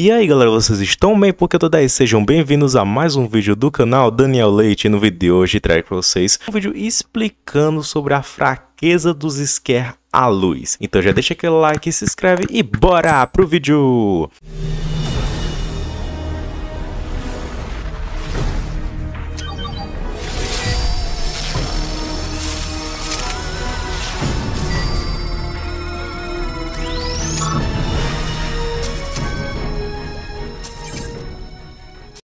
E aí galera, vocês estão bem? Porque eu tô daí, sejam bem-vindos a mais um vídeo do canal Daniel Leite. No vídeo de hoje trago para vocês um vídeo explicando sobre a fraqueza dos scare à luz. Então já deixa aquele like, se inscreve e bora pro vídeo! Música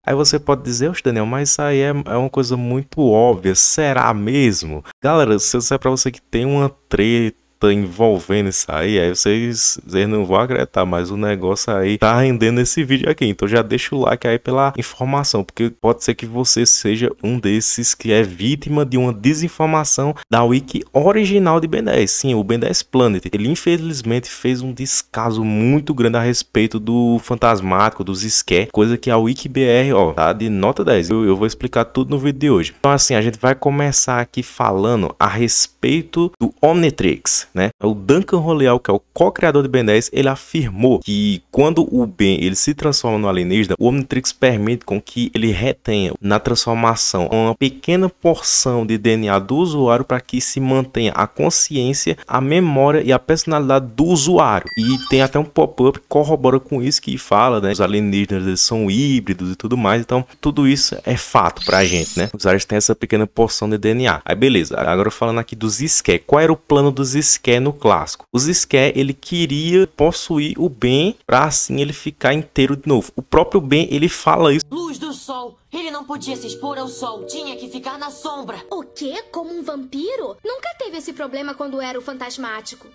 Aí você pode dizer, oxe Daniel, mas isso aí é, é uma coisa muito óbvia, será mesmo? Galera, se é para você que tem uma treta, tá envolvendo isso aí, aí vocês, vocês não vão acreditar, mas o negócio aí tá rendendo esse vídeo aqui. Então já deixa o like aí pela informação, porque pode ser que você seja um desses que é vítima de uma desinformação da wiki original de Ben 10. Sim, o Ben 10 Planet. Ele infelizmente fez um descaso muito grande a respeito do fantasmático, dos scare, coisa que a wiki BR, ó, tá de nota 10. Eu, eu vou explicar tudo no vídeo de hoje. Então assim, a gente vai começar aqui falando a respeito do Omnitrix né? O Duncan Roleal, que é o co-criador de Ben 10, ele afirmou que quando o Ben ele se transforma no alienígena, o Omnitrix permite com que ele retenha na transformação uma pequena porção de DNA do usuário para que se mantenha a consciência, a memória e a personalidade do usuário. E tem até um pop-up que corrobora com isso que fala, né? Os alienígenas eles são híbridos e tudo mais. Então, tudo isso é fato pra gente, né? Os aliens têm essa pequena porção de DNA. Aí beleza. Agora falando aqui dos Ske, qual era o plano dos Ske? no clássico. Os Ske, ele queria possuir o Ben para assim ele ficar inteiro de novo. O próprio Ben, ele fala isso. Luz do sol, ele não podia se expor ao sol, tinha que ficar na sombra. O quê? Como um vampiro? Nunca teve esse problema quando era o fantasmático.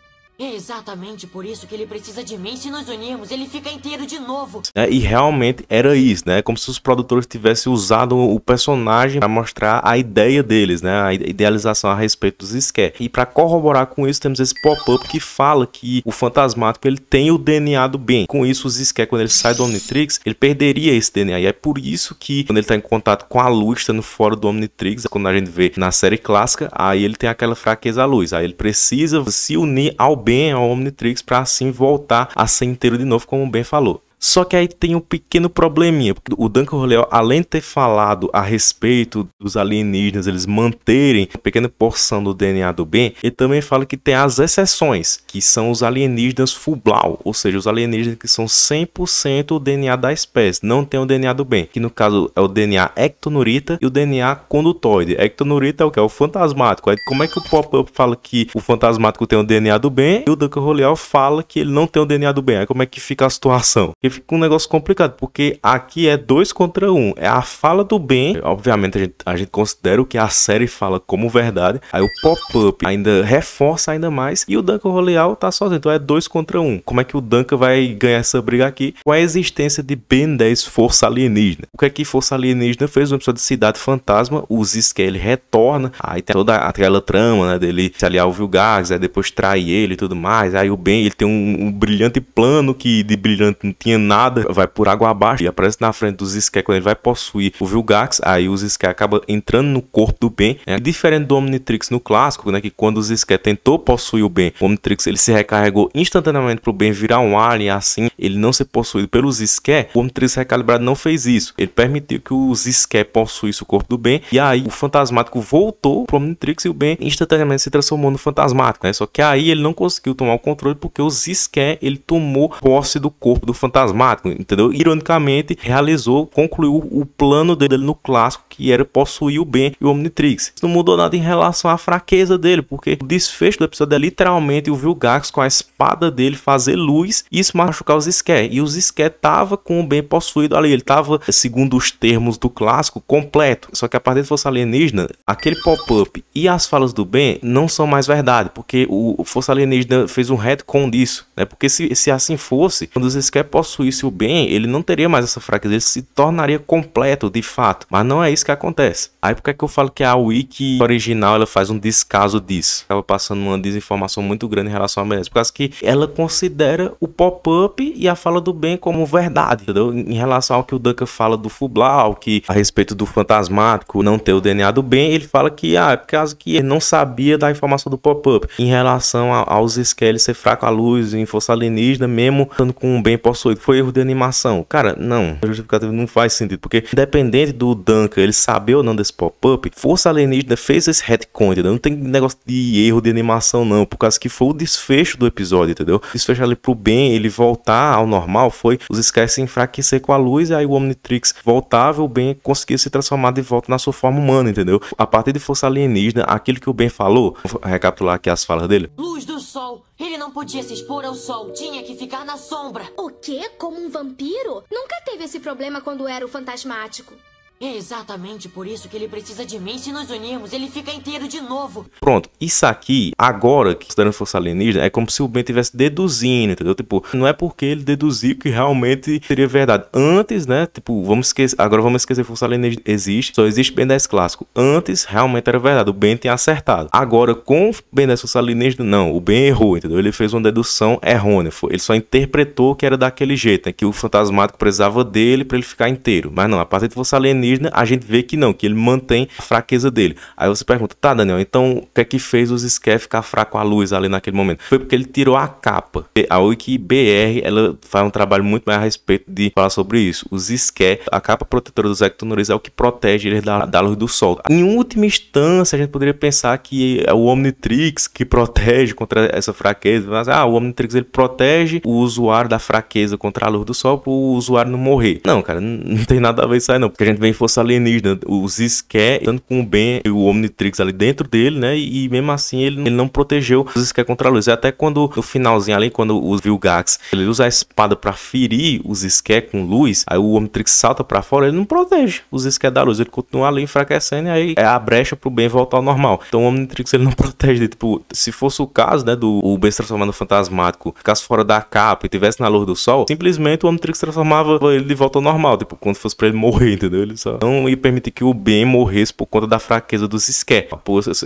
É exatamente por isso que ele precisa de mim. Se nos unirmos, ele fica inteiro de novo. É, e realmente era isso, né? Como se os produtores tivessem usado o personagem para mostrar a ideia deles, né? A idealização a respeito dos Scare. E para corroborar com isso, temos esse pop-up que fala que o fantasmático ele tem o DNA do bem. Com isso, os Scare, quando ele sai do Omnitrix, ele perderia esse DNA. E é por isso que, quando ele está em contato com a luz, tá no fora do Omnitrix, quando a gente vê na série clássica, aí ele tem aquela fraqueza à luz. Aí ele precisa se unir ao bem bem ao Omnitrix para assim voltar a ser inteiro de novo, como o Ben falou. Só que aí tem um pequeno probleminha. O Duncan Roleal, além de ter falado a respeito dos alienígenas, eles manterem uma pequena porção do DNA do bem, ele também fala que tem as exceções, que são os alienígenas Fublau, ou seja, os alienígenas que são 100% o DNA da espécie, não tem o DNA do bem, que no caso é o DNA ectonurita e o DNA condutoide. Ectonurita é o que? É o fantasmático. Aí como é que o Pop-Up fala que o fantasmático tem o DNA do bem e o Duncan Roleal fala que ele não tem o DNA do bem? Aí como é que fica a situação? fica um negócio complicado, porque aqui é dois contra um. É a fala do Ben, obviamente a gente, a gente considera o que a série fala como verdade. Aí o pop-up ainda reforça ainda mais. E o Duncan Roleal tá sozinho, então é dois contra um. Como é que o Duncan vai ganhar essa briga aqui com a existência de Ben 10 Força Alienígena? O que é que Força Alienígena fez? Uma pessoa de Cidade Fantasma, os Scale retorna, aí tem toda aquela trama, né, dele se aliar ao Vilgax, aí depois trai ele e tudo mais. Aí o Ben, ele tem um, um brilhante plano que de brilhante não tinha nada, vai por água abaixo e aparece na frente dos Skek quando ele vai possuir o Vilgax, aí os Skek acabam entrando no corpo do Ben, é diferente do Omnitrix no clássico, né, que quando os Skek tentou possuir o Ben, o Omnitrix ele se recarregou instantaneamente pro Ben virar um alien, assim, ele não ser possuído pelos Skek, o Omnitrix recalibrado não fez isso, ele permitiu que os Skek possuísse o corpo do Ben, e aí o Fantasmático voltou pro Omnitrix e o Ben instantaneamente se transformou no Fantasmático, né, só que aí ele não conseguiu tomar o controle porque os Skek, ele tomou posse do corpo do Fantasmático asmático, entendeu? Ironicamente, realizou, concluiu o plano dele no clássico, que era possuir o Ben e o Omnitrix. Isso não mudou nada em relação à fraqueza dele, porque o desfecho do episódio é literalmente o Vilgax com a espada dele fazer luz e isso machucar os Sker. E os Sker tava com o Ben possuído ali, ele tava, segundo os termos do clássico, completo. Só que a partir do Força Alienígena, aquele pop-up e as falas do Ben não são mais verdade, porque o Força Alienígena fez um retcon disso, né? Porque se, se assim fosse, quando os Sker possuídos possuísse o bem, ele não teria mais essa fraqueza, ele se tornaria completo de fato. Mas não é isso que acontece. Aí por que, é que eu falo que a wiki original ela faz um descaso disso? Acaba passando uma desinformação muito grande em relação a mulheres. Por causa que ela considera o pop-up e a fala do bem como verdade, entendeu? Em relação ao que o Duncan fala do Fublau, que a respeito do fantasmático não ter o DNA do bem, ele fala que, ah, é por causa que ele não sabia da informação do pop-up. Em relação a, aos Skelly ser fraco à luz, em força alienígena, mesmo estando com um bem possuído foi erro de animação. Cara, não. A justificativa não faz sentido. Porque, independente do Duncan ele saber ou não desse pop-up, Força Alienígena fez esse retcon, entendeu? Não tem negócio de erro de animação, não. Por causa que foi o desfecho do episódio, entendeu? Desfechar ele pro bem, ele voltar ao normal, foi os Sky se enfraquecer com a luz, e aí o Omnitrix voltava, o Ben conseguia se transformar de volta na sua forma humana, entendeu? A partir de Força Alienígena, aquilo que o Ben falou, vou recapitular aqui as falas dele. Luz do sol. Ele não podia se expor ao sol, tinha que ficar na sombra. O quê? Como um vampiro? Nunca teve esse problema quando era o fantasmático. É exatamente por isso que ele precisa de mim. Se nos unirmos, ele fica inteiro de novo. Pronto, isso aqui, agora que considerando força alienígena, é como se o Ben tivesse deduzindo, entendeu? Tipo, não é porque ele deduziu que realmente seria verdade. Antes, né? Tipo, vamos esquecer. Agora vamos esquecer força alienígena existe. Só existe Ben 10 clássico. Antes, realmente era verdade. O Ben tem acertado. Agora, com Ben 10 força alienígena, não. O Ben errou, entendeu? Ele fez uma dedução errônea. Ele só interpretou que era daquele jeito, né? Que o fantasmático precisava dele para ele ficar inteiro. Mas não, a partir de força alienígena alienígena, a gente vê que não, que ele mantém a fraqueza dele. Aí você pergunta, tá, Daniel, então o que é que fez os Skeff ficar fraco à luz ali naquele momento? Foi porque ele tirou a capa. A Wiki BR, ela faz um trabalho muito mais a respeito de falar sobre isso. Os Skeff a capa protetora dos ectonores é o que protege eles da, da luz do sol. Em última instância, a gente poderia pensar que é o Omnitrix que protege contra essa fraqueza. Mas, ah, o Omnitrix ele protege o usuário da fraqueza contra a luz do sol para o usuário não morrer. Não, cara, não tem nada a ver isso aí não, porque a gente vem força alienígena, os Zizké, tanto com o Ben e o Omnitrix ali dentro dele, né? E, e mesmo assim ele, ele não protegeu os Zizké contra a luz. E até quando no finalzinho ali, quando o Vilgax ele usa a espada para ferir os Zizké com luz, aí o Omnitrix salta para fora, ele não protege os Zizké da luz, ele continua ali enfraquecendo e aí é a brecha pro Ben voltar ao normal. Então o Omnitrix ele não protege, tipo, se fosse o caso, né, do o Ben se transformando no fantasmático, ficasse fora da capa e tivesse na luz do sol, simplesmente o Omnitrix transformava ele de volta ao normal, tipo, quando fosse para ele morrer, entendeu? Ele só só. Não ia permitir que o Ben morresse por conta da fraqueza dos Sker.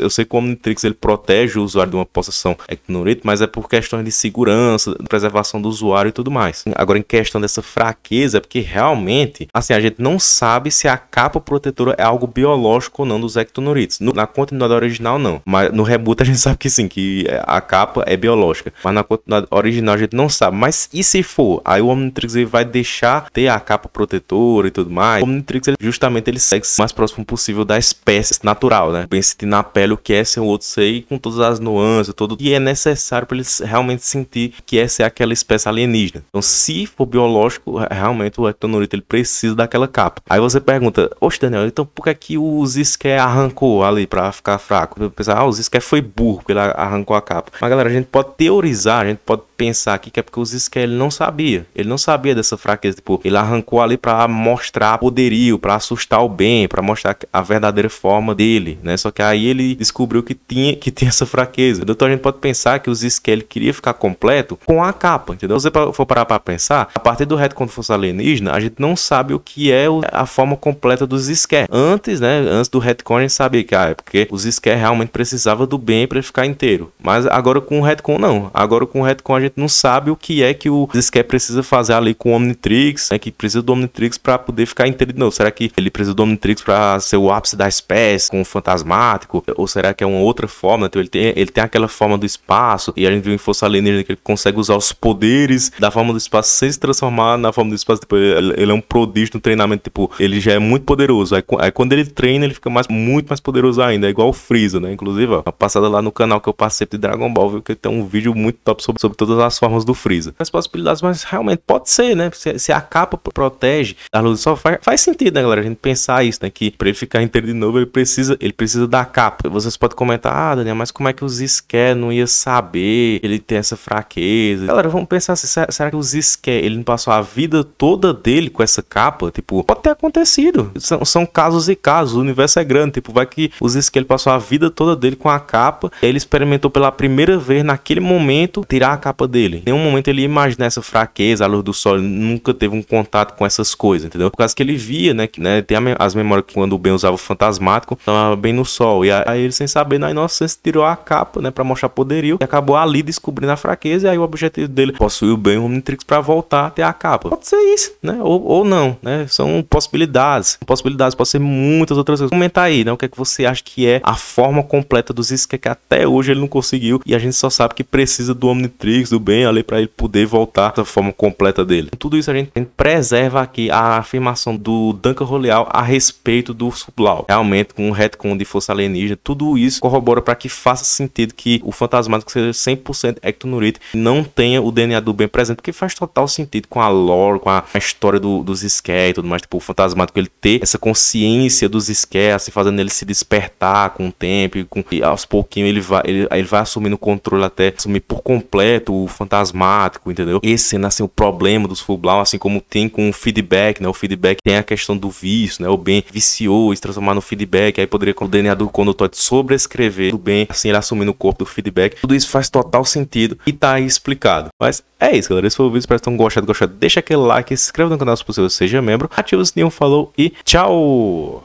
Eu sei que o Omnitrix ele protege o usuário de uma possessão Ecnorite, mas é por questões de segurança, preservação do usuário e tudo mais. Agora, em questão dessa fraqueza, é porque realmente, assim, a gente não sabe se a capa protetora é algo biológico ou não dos Ectonurites. Na continuidade original, não. Mas no reboot a gente sabe que sim, que a capa é biológica. Mas na continuidade original a gente não sabe. Mas e se for? Aí o Omnitrix ele vai deixar ter a capa protetora e tudo mais. O Omnitrix ele justamente ele segue o mais próximo possível da espécie natural, né? Bem sentir na pele o que é ser o outro ser e com todas as nuances, todo. que é necessário para eles realmente sentir que essa é aquela espécie alienígena. Então, se for biológico, realmente o ectonurito ele precisa daquela capa. Aí você pergunta, oxe, Daniel, então por que é que o Zisquer arrancou ali para ficar fraco? Pensar, ah, o Zisquer foi burro, porque ele arrancou a capa. Mas galera, a gente pode teorizar, a gente pode pensar aqui que é porque o Zisquer ele não sabia. Ele não sabia dessa fraqueza, tipo, ele arrancou ali para mostrar poderio, para assustar o Ben, para mostrar a verdadeira forma dele, né? Só que aí ele descobriu que tinha que tinha essa fraqueza. Então a gente pode pensar que o Ziskel queria ficar completo com a capa, entendeu? Se você for parar para pensar, a partir do retcon força alienígena, a gente não sabe o que é a forma completa dos Ziskel. Antes, né, antes do retcon a gente sabia que ah, é porque os Ziskel realmente precisava do Ben para ficar inteiro. Mas agora com o retcon não. Agora com o retcon a gente não sabe o que é que o Ziskel precisa fazer ali com o Omnitrix, né, que precisa do Omnitrix para poder ficar inteiro de novo. Será que que ele precisa do Omnitrix para ser o ápice da espécie, com o fantasmático? Ou será que é uma outra forma? Então ele tem, ele tem aquela forma do espaço, e a gente viu em Força Alienígena que ele consegue usar os poderes da forma do espaço sem se transformar na forma do espaço. Tipo, ele, ele, é um prodígio no treinamento, tipo, ele já é muito poderoso. Aí, aí quando ele treina, ele fica mais, muito mais poderoso ainda, é igual o Freeza, né? Inclusive, ó, a passada lá no canal que eu passei de Dragon Ball, viu que tem um vídeo muito top sobre, sobre todas as formas do Freeza. As possibilidades, mas realmente pode ser, né? Se, se a capa protege a luz do sol, faz, faz sentido, né, galera? galera, a gente pensar isso, né? Que pra ele ficar inteiro de novo, ele precisa, ele precisa da capa. Vocês podem comentar, ah, Daniel, mas como é que o Zisker não ia saber? Ele tem essa fraqueza. Galera, vamos pensar assim, será que o Zisker ele não passou a vida toda dele com essa capa? Tipo, pode ter acontecido. São, são casos e casos, o universo é grande. Tipo, vai que o Zisker ele passou a vida toda dele com a capa, ele experimentou pela primeira vez naquele momento tirar a capa dele. Em nenhum momento ele imagina essa fraqueza, a luz do sol, nunca teve um contato com essas coisas, entendeu? Por causa que ele via, né, que né? Tem me as memórias que quando o Ben usava o fantasmático, tava bem no sol. E aí ele, sem saber, na inocência, tirou a capa, né? Pra mostrar poderio. E acabou ali descobrindo a fraqueza. E aí o objetivo dele possuiu bem o Omnitrix pra voltar até a capa. Pode ser isso, né? Ou, ou não, né? São possibilidades. Possibilidades, pode ser muitas outras coisas. Comenta aí, né? O que é que você acha que é a forma completa dos Zizka é que até hoje ele não conseguiu. E a gente só sabe que precisa do Omnitrix, do Ben ali, pra ele poder voltar da forma completa dele. Com tudo isso a gente, a gente preserva aqui a afirmação do Duncan Leal a respeito do Sublau. Realmente, com um retcon de força alienígena, tudo isso corrobora para que faça sentido que o fantasmático seja 100% ectonurite e não tenha o DNA do bem presente, porque faz total sentido com a lore, com a história do, dos Skell e tudo mais. Tipo, o fantasmático ele ter essa consciência dos Skell, assim, fazendo ele se despertar com o tempo e, com, e aos pouquinhos ele vai, ele, ele vai assumindo o controle até assumir por completo o fantasmático, entendeu? Esse, assim, o problema dos Sublau, assim como tem com o feedback, né? O feedback tem a questão do vício, né? O Ben viciou e se transformar no feedback, aí poderia o DNA do condutor sobrescrever o Ben, assim ele assumindo o corpo do feedback. Tudo isso faz total sentido e tá aí explicado. Mas é isso, galera. Esse foi o vídeo, espero que tenham gostado, gostado. Deixa aquele like, se inscreva no canal se possível, seja membro, ativa o sininho, falou e tchau!